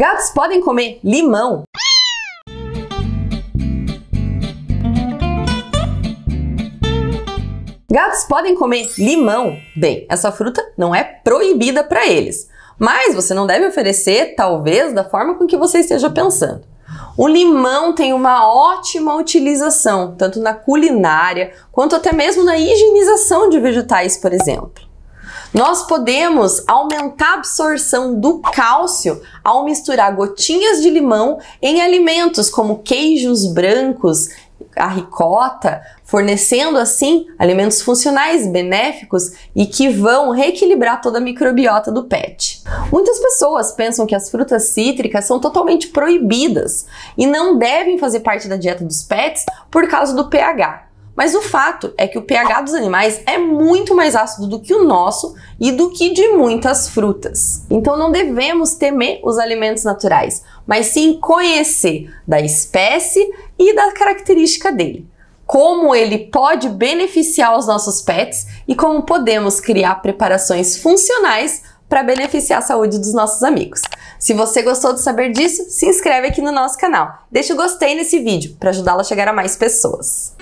Gatos podem comer limão. Gatos podem comer limão. Bem, essa fruta não é proibida para eles, mas você não deve oferecer, talvez, da forma com que você esteja pensando. O limão tem uma ótima utilização, tanto na culinária quanto até mesmo na higienização de vegetais, por exemplo. Nós podemos aumentar a absorção do cálcio ao misturar gotinhas de limão em alimentos como queijos brancos, a ricota, fornecendo assim alimentos funcionais benéficos e que vão reequilibrar toda a microbiota do pet. Muitas pessoas pensam que as frutas cítricas são totalmente proibidas e não devem fazer parte da dieta dos pets por causa do pH. Mas o fato é que o pH dos animais é muito mais ácido do que o nosso e do que de muitas frutas. Então não devemos temer os alimentos naturais, mas sim conhecer da espécie e da característica dele. Como ele pode beneficiar os nossos pets e como podemos criar preparações funcionais para beneficiar a saúde dos nossos amigos. Se você gostou de saber disso, se inscreve aqui no nosso canal. Deixa o gostei nesse vídeo para ajudá-lo a chegar a mais pessoas.